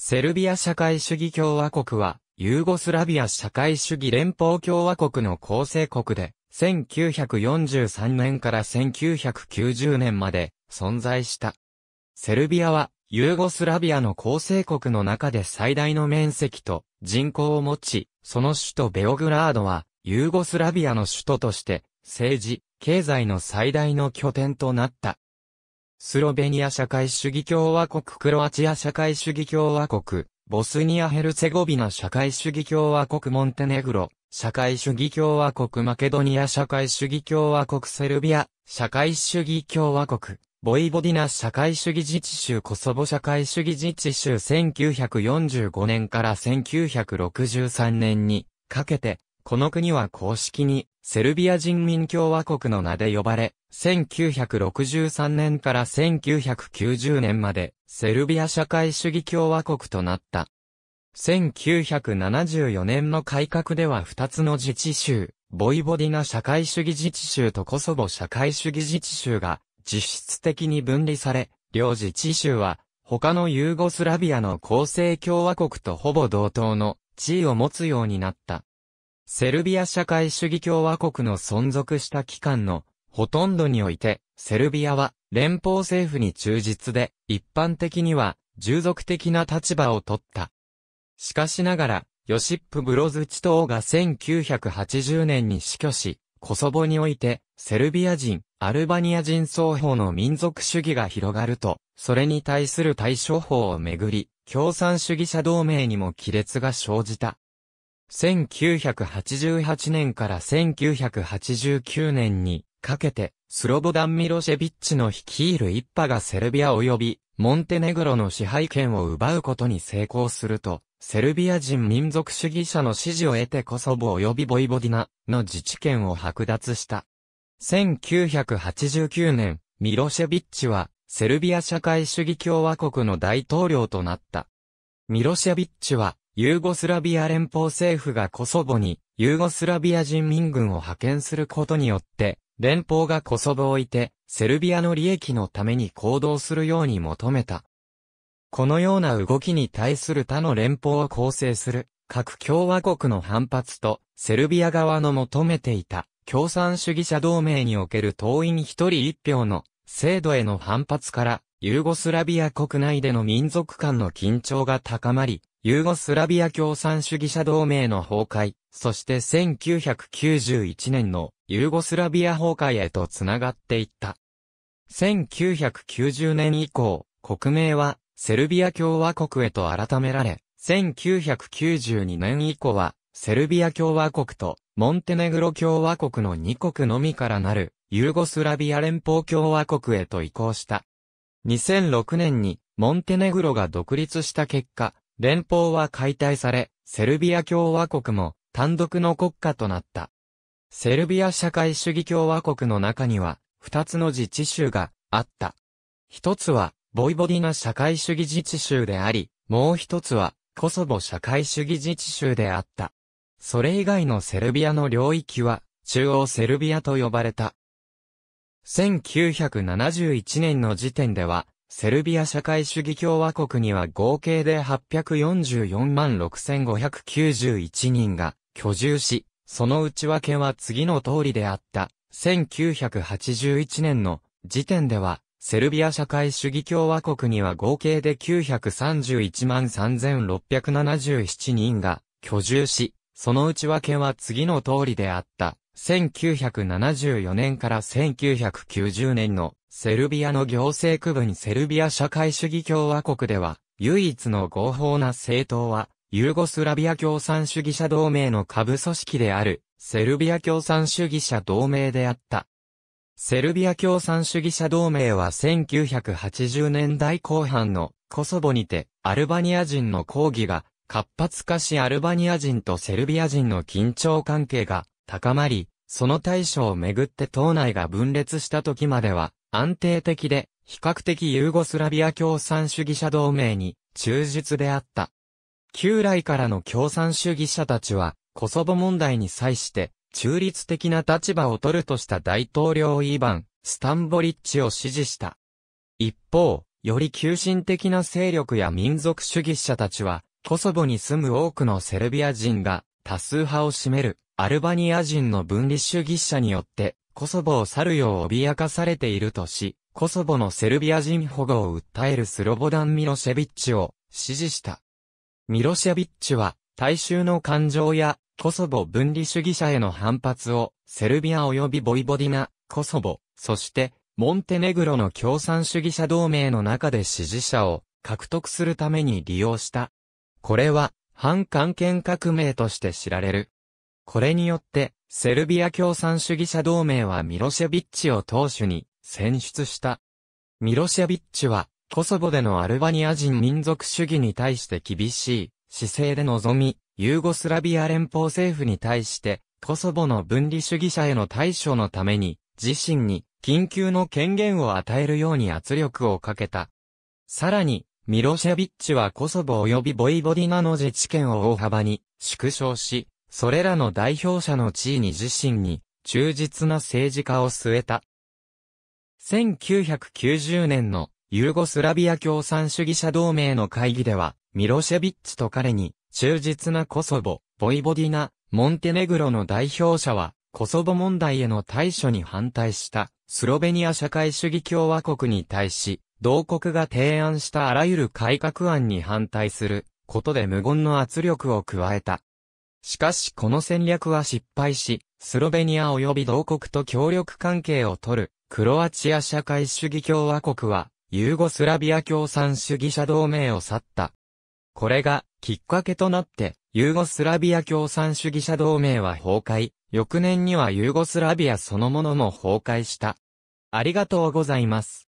セルビア社会主義共和国は、ユーゴスラビア社会主義連邦共和国の構成国で、1943年から1990年まで存在した。セルビアは、ユーゴスラビアの構成国の中で最大の面積と人口を持ち、その首都ベオグラードは、ユーゴスラビアの首都として、政治、経済の最大の拠点となった。スロベニア社会主義共和国クロアチア社会主義共和国、ボスニア・ヘルツェゴビナ社会主義共和国モンテネグロ、社会主義共和国マケドニア社会主義共和国セルビア、社会主義共和国、ボイボディナ社会主義自治州コソボ社会主義自治州1945年から1963年にかけて、この国は公式にセルビア人民共和国の名で呼ばれ、1963年から1990年まで、セルビア社会主義共和国となった。1974年の改革では2つの自治州、ボイボディナ社会主義自治州とコソボ社会主義自治州が実質的に分離され、両自治州は他のユーゴスラビアの構成共和国とほぼ同等の地位を持つようになった。セルビア社会主義共和国の存続した期間のほとんどにおいて、セルビアは連邦政府に忠実で、一般的には従属的な立場を取った。しかしながら、ヨシップ・ブロズチ島が1980年に死去し、コソボにおいて、セルビア人、アルバニア人双方の民族主義が広がると、それに対する対処法をめぐり、共産主義者同盟にも亀裂が生じた。1988年から1989年にかけて、スロボダン・ミロシェビッチの率いる一派がセルビア及び、モンテネグロの支配権を奪うことに成功すると、セルビア人民族主義者の支持を得てコソボ及びボイボディナの自治権を剥奪した。1989年、ミロシェビッチは、セルビア社会主義共和国の大統領となった。ミロシェビッチは、ユーゴスラビア連邦政府がコソボに、ユーゴスラビア人民軍を派遣することによって、連邦がコソボをいて、セルビアの利益のために行動するように求めた。このような動きに対する他の連邦を構成する各共和国の反発とセルビア側の求めていた共産主義者同盟における党員一人一票の制度への反発からユーゴスラビア国内での民族間の緊張が高まり、ユーゴスラビア共産主義者同盟の崩壊、そして1991年のユーゴスラビア崩壊へと繋がっていった。1990年以降、国名はセルビア共和国へと改められ、1992年以降はセルビア共和国とモンテネグロ共和国の2国のみからなるユーゴスラビア連邦共和国へと移行した。2006年にモンテネグロが独立した結果、連邦は解体され、セルビア共和国も単独の国家となった。セルビア社会主義共和国の中には、二つの自治州があった。一つは、ボイボディナ社会主義自治州であり、もう一つは、コソボ社会主義自治州であった。それ以外のセルビアの領域は、中央セルビアと呼ばれた。1971年の時点では、セルビア社会主義共和国には合計で844万6591人が居住し、その内訳は次の通りであった。1981年の時点では、セルビア社会主義共和国には合計で931万3677人が居住し、その内訳は次の通りであった。1974年から1990年のセルビアの行政区分セルビア社会主義共和国では、唯一の合法な政党は、ユーゴスラビア共産主義者同盟の下部組織である、セルビア共産主義者同盟であった。セルビア共産主義者同盟は1980年代後半のコソボにて、アルバニア人の抗議が活発化しアルバニア人とセルビア人の緊張関係が高まり、その対処をめぐって党内が分裂した時までは、安定的で、比較的ユーゴスラビア共産主義者同盟に忠実であった。旧来からの共産主義者たちは、コソボ問題に際して、中立的な立場を取るとした大統領イーバン、スタンボリッチを支持した。一方、より急進的な勢力や民族主義者たちは、コソボに住む多くのセルビア人が多数派を占めるアルバニア人の分離主義者によって、コソボを去るよう脅かされているとし、コソボのセルビア人保護を訴えるスロボダン・ミロシェビッチを支持した。ミロシェビッチは、大衆の感情や、コソボ分離主義者への反発を、セルビア及びボイボディナ、コソボ、そして、モンテネグロの共産主義者同盟の中で支持者を獲得するために利用した。これは、反関係革命として知られる。これによって、セルビア共産主義者同盟はミロシェビッチを党首に選出した。ミロシェビッチは、コソボでのアルバニア人民族主義に対して厳しい姿勢で臨み、ユーゴスラビア連邦政府に対して、コソボの分離主義者への対処のために、自身に緊急の権限を与えるように圧力をかけた。さらに、ミロシェビッチはコソボ及びボイボディナの自治権を大幅に縮小し、それらの代表者の地位に自身に忠実な政治家を据えた。1990年のユーゴスラビア共産主義者同盟の会議では、ミロシェビッチと彼に忠実なコソボ、ボイボディナ、モンテネグロの代表者は、コソボ問題への対処に反対したスロベニア社会主義共和国に対し、同国が提案したあらゆる改革案に反対することで無言の圧力を加えた。しかしこの戦略は失敗し、スロベニア及び同国と協力関係を取る、クロアチア社会主義共和国は、ユーゴスラビア共産主義者同盟を去った。これが、きっかけとなって、ユーゴスラビア共産主義者同盟は崩壊、翌年にはユーゴスラビアそのものも崩壊した。ありがとうございます。